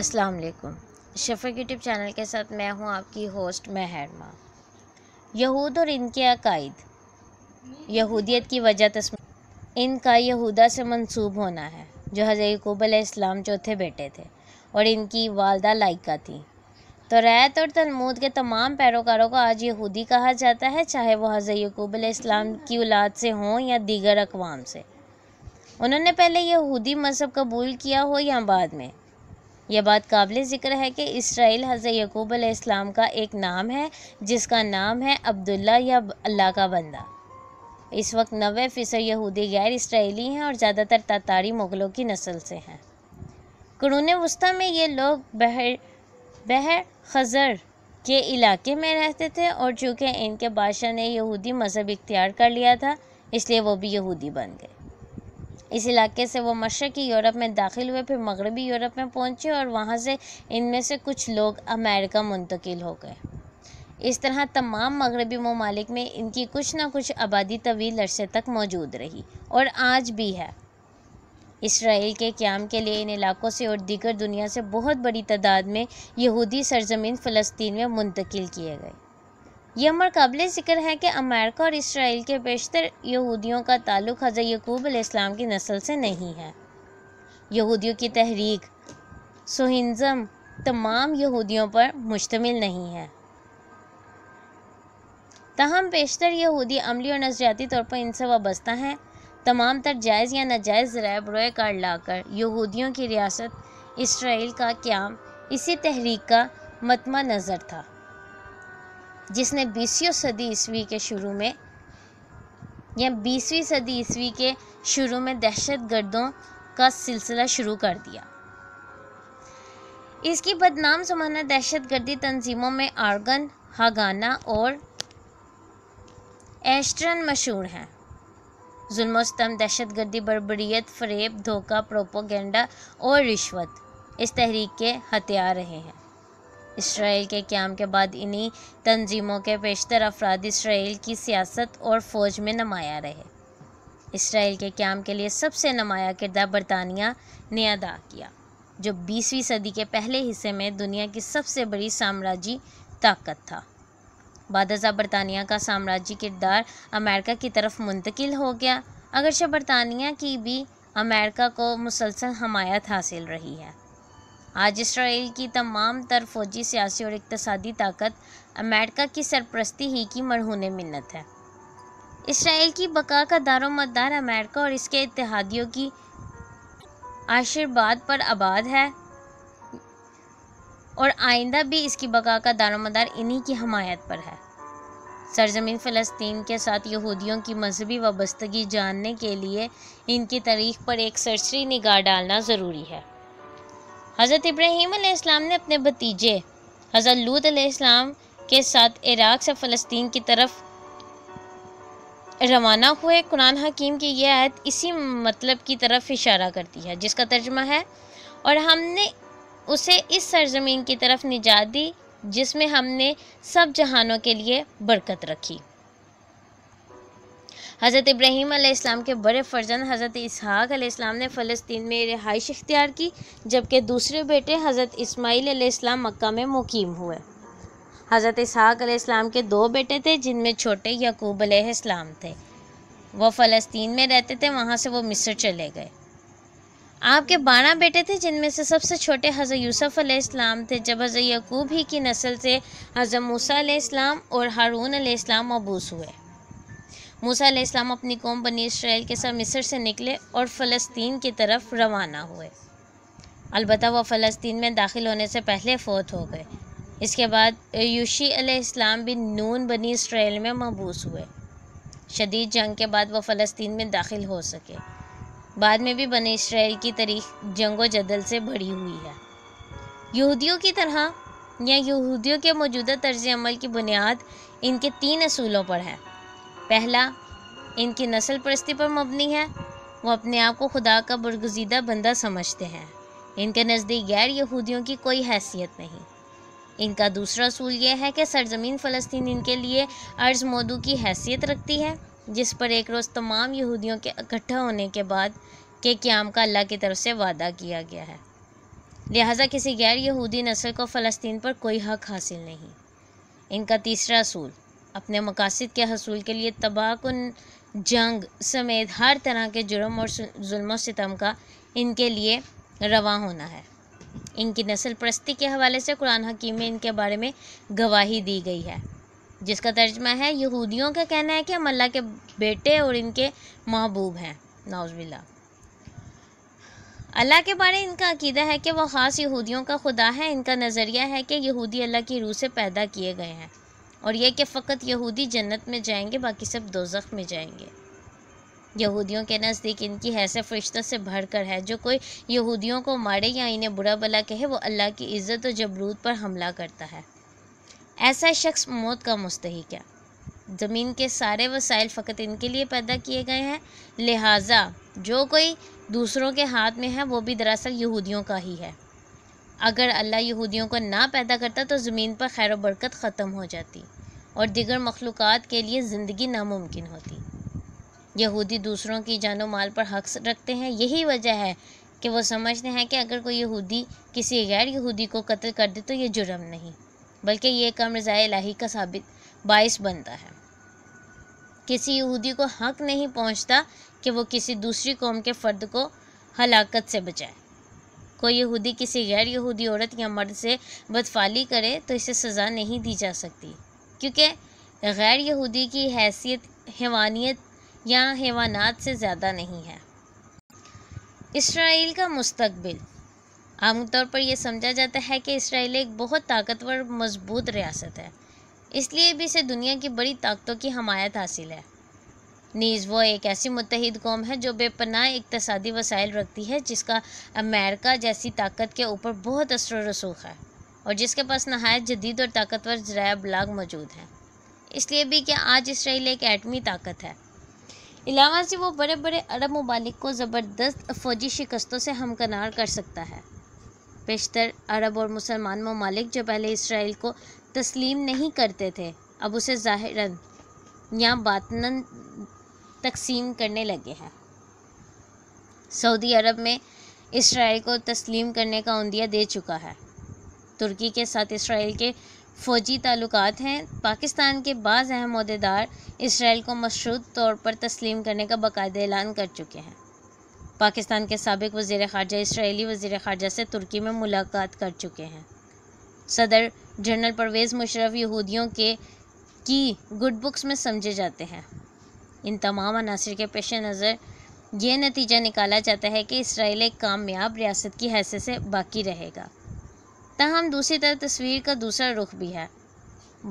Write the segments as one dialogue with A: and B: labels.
A: अस्सलाम वालेकुम शफ़ा YouTube channel के साथ मैं हूं आपकी होस्ट महरमा यहूद और इनके अकायद यहूदियत की वजह तस्म इनका यहूदा से मंसूब होना है जो हज़र यकूब इस्लाम चौथे बेटे थे और इनकी वालदा लाइका थी तो रैत और तनमूद के तमाम पैरोकारों को आज यहूदी कहा जाता है चाहे वह हज़र यकूब इस्लाम की औलाद से हों या दीगर अकवाम से उन्होंने पहले यहूदी मज़हब कबूल किया हो या बाद में यह बात काबिल ज़िक्र है कि इसराइल हज़र यकूब इस्लाम का एक नाम है जिसका नाम है अब्दुल्ला या अल्लाह का बंदा इस वक्त नबे फ़ीसद यहूदी गैर इसराइली हैं और ज़्यादातर तातारी मुग़लों की नस्ल से हैं करून वस्ती में ये लोग बहर बहर खजर के इलाके में रहते थे और चूँकि इनके बादशाह ने यहूदी मज़हब इख्तियार कर लिया था इसलिए वो भी यहूदी बन गए इस इलाके से वो मशरक़ी यूरोप में दाखिल हुए फिर मगरबी यूरोप में पहुँचे और वहाँ से इनमें से कुछ लोग अमेरिका मुंतकिल हो गए इस तरह तमाम मगरबी ममालिक में इनकी कुछ ना कुछ आबादी तवील अरसे तक मौजूद रही और आज भी है इसराइल के क्याम के लिए इन इलाकों से और दीगर दुनिया से बहुत बड़ी तादाद में यहूदी सरजमीन फ़लस्तीन में मुंतकिल किए गए यह मरकबल ज़िक्र है कि अमेरिका और इसराइल के बेशतर यहूदियों का ताल्लुक हज़र यकूब इस्लाम की नस्ल से नहीं है यहूदियों की तहरीक सोहिंजम तमाम यहूदियों पर मुश्तमिल नहीं है तहम बेशतर यहूदी अमली और नजरियाती तौर पर इनसे वाबस्ता हैं तमाम तर जायज़ या नाजायज़ ज़राए बरोए कर लाकर यहूदियों की रियासत इसराइल का क्याम इसी तहरीक का मतमा नज़र था जिसने बीसवीं सदी ईस्वी के शुरू में या बीसवीं सदी ईस्वी के शुरू में दहशत गर्दों का सिलसिला शुरू कर दिया इसकी बदनाम सुमाना दहशत गर्दी तंजीमों में आर्गन हागाना और एस्ट्रन मशहूर हैं जुल्मोस्तम दहशतगर्दी बरबरीत फरेब धोखा प्रोपोगेंडा और रिश्वत इस तहरीक के हथियार रहे हैं इसराइल के क्याम के बाद इन्हीं तंजीमों के बेशतर अफराद इसराइल की सियासत और फ़ौज में नमाया रहे इसराइल के क्याम के लिए सबसे नमाया किरदार बरतानिया ने अदा किया जो बीसवीं सदी के पहले हिस्से में दुनिया की सबसे बड़ी साम्राज्य ताकत था बादशाह बरतानिया का साम्राज्य किरदार अमेरिका की तरफ मुंतकिल हो गया अगरचे बरतानिया की भी अमेरिका को मुसलसल हमायत हासिल रही है आज इसराइल की तमाम तर फौजी सियासी और इकतसदी ताकत अमेरिका की सरपरस्ती ही की मरहून मिन्नत है इसराइल की बका का दारोमदार अमेरिका और इसके इतिहादियों की आशीर्वाद पर आबाद है और आइंदा भी इसकी बका का दारोमदार इन्हीं की हमायत पर है सरजमीन फ़लस्तीन के साथ यहूदियों की मजहबी वाबस्तगी जानने के लिए इनकी तारीख पर एक सरसरी निगाह डालना ज़रूरी है हज़रत इब्राहीम आसमाम ने अपने भतीजे हज़रत लूत इस्लाम के साथ इराक से फ़लस्तीन की तरफ रवाना हुए कुरान हकीम की यह आयत इसी मतलब की तरफ इशारा करती है जिसका तर्जमा है और हमने उसे इस सरजमीन की तरफ निजात दी जिसमें हमने सब जहानों के लिए बरकत रखी हज़रत इब्राहीम आसमाम के बड़े फर्जन हज़रत इसहाक आसमाम ने फ़लस्तीन में रिहाइश इख्तियार की जबकि दूसरे बेटे हज़रत इसमाईल आसमाम मक्का में मुकीम हुए हज़रत इसहाक आसमाम के दो बेटे थे जिनमें छोटे याकूब अलैहिस्सलाम थे वह फ़लस्तीन में रहते थे वहाँ से वो मिस्र चले गए आपके बारह बेटे थे जिनमें से सबसे छोटे हज़र यूसुफ़ अलैहिस्सलाम थे जब हज़र यकूब ही की नस्ल से हज़र मूसा अलैहिस्सलाम और हारून अलैहिस्सलाम मबूस हुए मूसा इस्लाम अपनी कौम बनी इसराइल के साथ मिस्र से निकले और फ़लस्तीन की तरफ रवाना हुए अलबत् वह फ़लस्तीन में दाखिल होने से पहले फ़ौत हो गए इसके बाद यूशी अलैहिस्सलाम भी नून बनी इसराइल में मबूस हुए शदीद जंग के बाद वह फ़लस्तीन में दाखिल हो सके बाद में भी बनी इसराइल की तारीख जंगो जदल से भरी हुई है यहूदियों की तरह या यहूदियों के मौजूदा तर्ज अमल की बुनियाद इनके तीन असूलों पर है पहला इनकी नस्ल परस्ती पर मबनी है वो अपने आप को खुदा का बुरगजीदा बंदा समझते हैं इनके नज़दीक गैर यहूदियों की कोई हैसियत नहीं इनका दूसरा असूल यह है कि सरजमीन फ़लस्तीन इनके लिए अर्ज़ मोदू की हैसियत रखती है जिस पर एक रोज़ तमाम यहूदियों के इकट्ठा होने के बाद के क्याम का अल्लाह की तरफ से वादा किया गया है लिहाजा किसी गैर यहूदी नस्ल को फ़लस्तीन पर कोई हक हासिल नहीं इनका तीसरा असूल अपने मकासद के हसूल के लिए तबाहकुन जंग समेत हर तरह के जुर्म और जुल्म सितम का इनके लिए रवा होना है इनकी नस्ल प्रस्ती के हवाले से कुरान हकीम में इनके बारे में गवाही दी गई है जिसका तर्जमा है यहूदियों का कहना है कि हम अल्लाह के बेटे और इनके महबूब हैं नाउजिल्ला अल्लाह के बारे इनका अकीदा है कि वह ख़ास यहूदियों का खुदा है इनका नज़रिया है कि यहूदी अल्लाह की रूह से पैदा किए गए हैं और यह कि फ़कत यहूदी जन्नत में जाएंगे बाकी सब जख्म में जाएंगे यहूदियों के नज़दीक इनकी हैसियत फरिश्तों से भर कर है जो कोई यहूदियों को मारे या इन्हें बुरा भला कहे वो अल्लाह की इज़्ज़त और जबरूद पर हमला करता है ऐसा शख्स मौत का मुस्तक है ज़मीन के सारे वसाइल फ़कत इनके लिए पैदा किए गए हैं लिहाजा जो कोई दूसरों के हाथ में है वो भी दरअसल यहूदियों का ही है अगर अल्लाह यहूदियों को ना पैदा करता तो ज़मीन पर खैर बरकत ख़त्म हो जाती और दिगर मखलूक के लिए ज़िंदगी नामुमकिन होती यहूदी दूसरों की जानो माल पर हक रखते हैं यही वजह है कि वो समझते हैं कि अगर कोई यहूदी किसी गैर यहूदी को कत्ल कर दे तो ये जुर्म नहीं बल्कि ये कम रज़ा लाही का साबित बायस बनता है किसी यहूदी को हक नहीं पहुंचता कि वो किसी दूसरी कौम के फ़र्द को हलाकत से बचाए कोई यहूदी किसी गैर यहूदी औरत या मर्द से बदफाली करे तो इसे सज़ा नहीं दी जा सकती क्योंकि गैर यहूदी की हैसियत हैवानियत या हैवानात से ज़्यादा नहीं है इसराइल का मुस्तबिल आम तौर पर यह समझा जाता है कि इसराइल एक बहुत ताकतवर मजबूत रियासत है इसलिए भी इसे दुनिया की बड़ी ताकतों की हमायत हासिल है नीज़ वो एक ऐसी मुतहद कौम है जो बेपनाह इकतदी वसाइल रखती है जिसका अमेरिका जैसी ताकत के ऊपर बहुत असर रसूख है और जिसके पास नहायत जदीद और ताकतवर जराया बलाग मौजूद हैं इसलिए भी कि आज इसराइल एक एटमी ताकत है इलावा से वो बड़े बड़े अरब ममालिक को ज़बरदस्त फौजी शिकस्तों से हमकनार कर सकता है बेशतर अरब और मुसलमान ममालिक जो पहले इसराइल को तस्लीम नहीं करते थे अब उसे ज़ाहिर या बातन तकसीम करने लगे हैं सऊदी अरब में इसराइल को तस्लीम करने का उंदिया दे चुका है तुर्की के साथ इसराइल के फ़ौजी ताल्लुक हैं पाकिस्तान के बाज़ अहम अहदेदार इसराइल को मशरूद तौर पर तस्लीम करने का बाकायदा ऐलान कर चुके हैं पाकिस्तान के सबक वजीर ख़ारजा इसराइली वज़ी ख़ारजा से तुर्की में मुलाकात कर चुके हैं सदर जनरल परवेज़ मुशरफ यहूदियों के की गुड बुक्स में समझे जाते हैं इन तमाम अनासर के पेश नज़र ये नतीजा निकाला जाता है कि इसराइल एक कामयाब रियासत की हैसियत से बाकी रहेगा तहम दूसरी तरह तस्वीर का दूसरा रुख भी है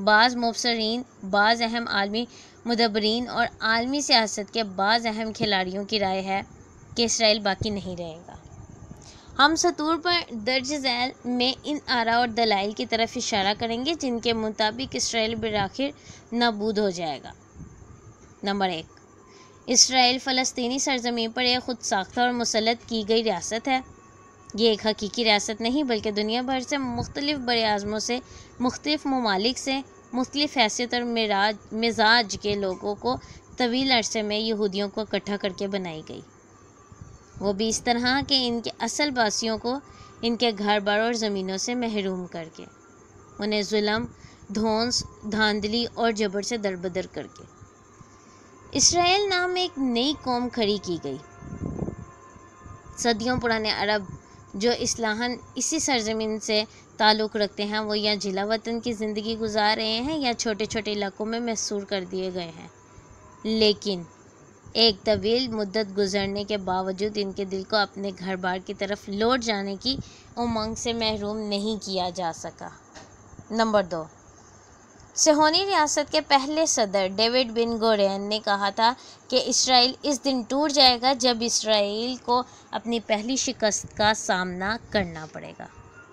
A: बाज़ मुबसरीन बाज़ अहम आलमी मदबरीन और आलमी सियासत के बाज़ अहम खिलाड़ियों की राय है कि इसराइल बाकी नहीं रहेगा हम सतूर पर दर्ज झैल में इन आरा और दलाइल की तरफ इशारा करेंगे जिनके मुताबिक इसराइल बर आखिर नबूद हो जाएगा नंबर एक इसराइल फ़लस्तनी सरजमीन पर एक खुद साख्ता और मुसलत की गई रियासत है ये एक हकीकी रियासत नहीं बल्कि दुनिया भर से मुख्तलिफ बड़े आज़मों से मुख्तलिफ ममालिक से मुख्तलिफ हैसियत और मराज मिजाज के लोगों को तवील अरसे में यहूदियों को इकट्ठा करके बनाई गई वो भी इस तरह के इनके असल बासियों को इनके घर बार और ज़मीनों से महरूम करके उन्हें जुलम धोंस धांधली और जबर से दरबदर करके इसराइल नाम एक नई कौम खड़ी की गई सदियों पुराने अरब जो इसलाहन इसी सरजमीन से ताल्लुक़ रखते हैं वो या जिला वतन की ज़िंदगी गुजार रहे हैं या छोटे छोटे इलाकों में मैसूर कर दिए गए हैं लेकिन एक तवील मुद्दत गुजरने के बावजूद इनके दिल को अपने घर बार की तरफ लौट जाने की उमंग से महरूम नहीं किया जा सका नंबर दो सेहोनी रियासत के पहले सदर डेविड बिन गोरेन ने कहा था कि इसराइल इस दिन टूट जाएगा जब इसराइल को अपनी पहली शिकस्त का सामना करना पड़ेगा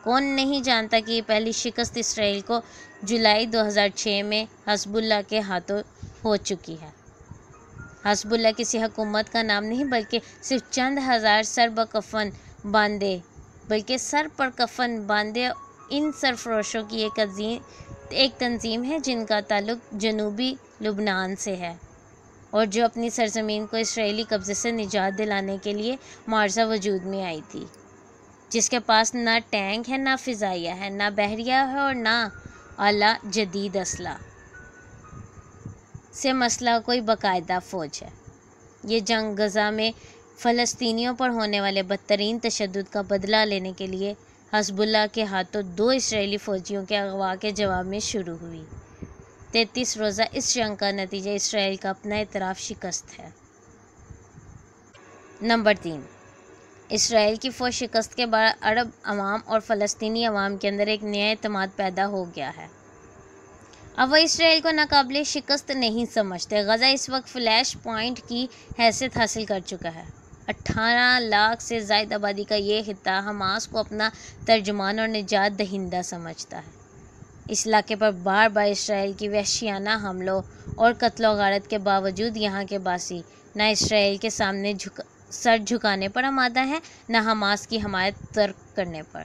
A: कौन नहीं जानता कि पहली शिकस्त इसराइल को जुलाई 2006 में हसबुल्ला के हाथों हो चुकी है हसबुल्ला किसी हुकूमत का नाम नहीं बल्कि सिर्फ चंद हज़ार सर कफन बांधे बल्कि सर पर कफन बांधे इन सरफरोशों की एक अजीम एक तंजीम है जिनका ताल्लुक जनूबी लुबनान से है और जो अपनी सरजमीन को इसराइली कब्ज़े से निजात दिलाने के लिए मुआवजा वजूद में आई थी जिसके पास ना टैंक है ना फ़िज़ाइया है ना बहरिया है और ना आला जदीद असला से मसला कोई बाकायदा फ़ौज है ये जंग गज़ा में फ़लस्तीनियों पर होने वाले बदतरीन तशद का बदला लेने के लिए हसबुल्ला के हाथों दो इसराइली फ़ौजियों के अगवा के जवाब में शुरू हुई तैतीस रोज़ा इस जंग का नतीजा इसराइल का अपना इतराफ़ शिकस्त है नंबर तीन इसराइल की फ़ौज शिकस्त के बाद अरब अवाम और फ़लस्तनी अवाम के अंदर एक नया अतमाद पैदा हो गया है अब वह इसराइल को नाकबले शिकस्त नहीं समझते गज़ा इस वक्त फ्लैश पॉइंट की हैसियत हासिल कर चुका है अट्ठारह लाख से जायद आबादी का ये खत्ता हमास को अपना तर्जमान और निजात दहिंदा समझता है इस इलाके पर बार बार इसराइल की वहशियाना हमलों और कत्लो गारत के बावजूद यहाँ के बासी ना इसराइल के सामने झुक सर झुकाने पर आमादा है ना हमास की हमायत तर्क करने पर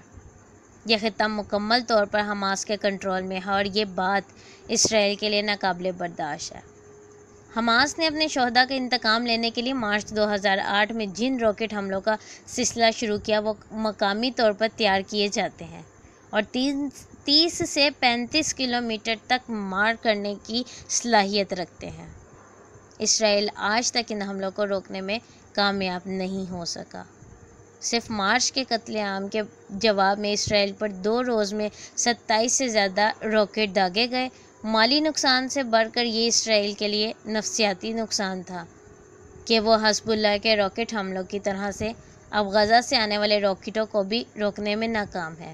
A: यह खत्म मुकम्मल तौर पर हमास के कंट्रोल में है और ये बात इसराइल के लिए नाकबले बर्दाश्त है हमास ने अपने शहदा का इंतकाम लेने के लिए मार्च 2008 में जिन रॉकेट हमलों का सिलसिला शुरू किया वो मकामी तौर पर तैयार किए जाते हैं और तीन तीस से पैंतीस किलोमीटर तक मार करने की सलाहियत रखते हैं इसराइल आज तक इन हमलों को रोकने में कामयाब नहीं हो सका सिर्फ मार्च के कत्लेआम के जवाब में इसराइल पर दो रोज़ में सत्ताईस से ज़्यादा रॉकेट दागे गए माली नुकसान से बढ़कर ये इसराइल के लिए नफसियाती नुकसान था कि वो हसबुल्ला के रॉकेट हमलों की तरह से अब गज़ा से आने वाले रॉकेटों को भी रोकने में नाकाम है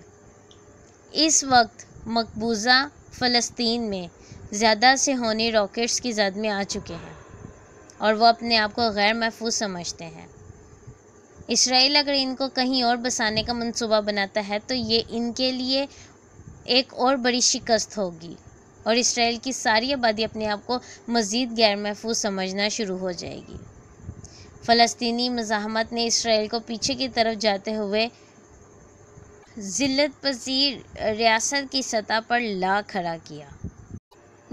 A: इस वक्त मकबूजा फ़लस्तीन में ज़्यादा से होनी रॉकेट्स की जद में आ चुके हैं और वह अपने आप को गैर महफूज समझते हैं इसराइल अगर इनको कहीं और बसाने का मनसूबा बनाता है तो ये इनके लिए एक और बड़ी शिकस्त होगी और इसराइल की सारी आबादी अपने आप को मज़ीद गैर महफूज समझना शुरू हो जाएगी फ़लस्तीनी मज़ात ने इसराइल को पीछे की तरफ जाते हुए जिलत पसीर रियासत की सतह पर ला खड़ा किया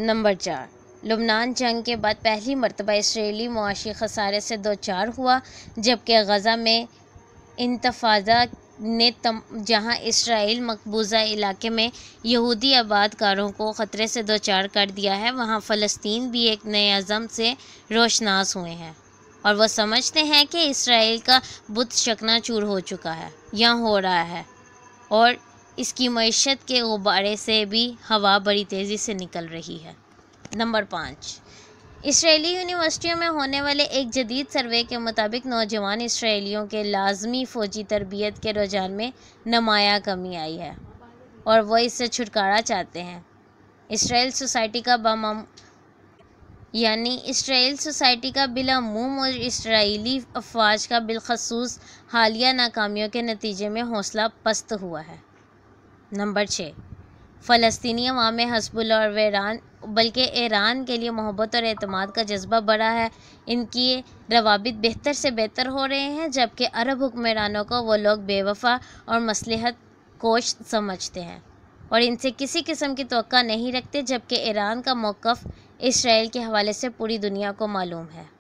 A: नंबर चार लुबनान जंग के बाद पहली मरतबा इसराइली मुआशी खसारे से दो चार हुआ जबकि गज़ा में इंतफादा ने तम जहाँ इसराइल मकबूजा इलाके में यहूदी आबादकारों को ख़तरे से दो चार कर दिया है वहाँ फ़लस्तीन भी एक नए अज़म से रोशनास हुए हैं और वह समझते हैं कि इसराइल का बुत शकना चूर हो चुका है या हो रहा है और इसकी मीशत के गुब्बारे से भी हवा बड़ी तेज़ी से निकल रही है नंबर पाँच इसराइली यूनिवर्सिटियों में होने वाले एक जदीद सर्वे के मुताबिक नौजवान इसराइलियों के लाजमी फ़ौजी तरबियत के रुझान में नमाया कमी आई है और वह इससे छुटकारा चाहते हैं इसराइल सोसाइटी का बम यानी इसराइल सोसाइटी का बिलामूम और इसराइली अफवाज का बिलखसूस हालिया नाकामियों के नतीजे में हौसला पस्त हुआ है नंबर छः फ़लस्तनी अवाम में हसबुल और वरान बल्कि ईरान के लिए मोहब्बत और अतमाद का जज्बा बढ़ा है इनकी रवाबित बेहतर से बेहतर हो रहे हैं जबकि अरब हुक्मरानों को वो लोग बेवफा और मसलहत कोश समझते हैं और इनसे किसी किस्म की तो नहीं रखते जबकि ईरान का मौक़ इसराइल के हवाले से पूरी दुनिया को मालूम है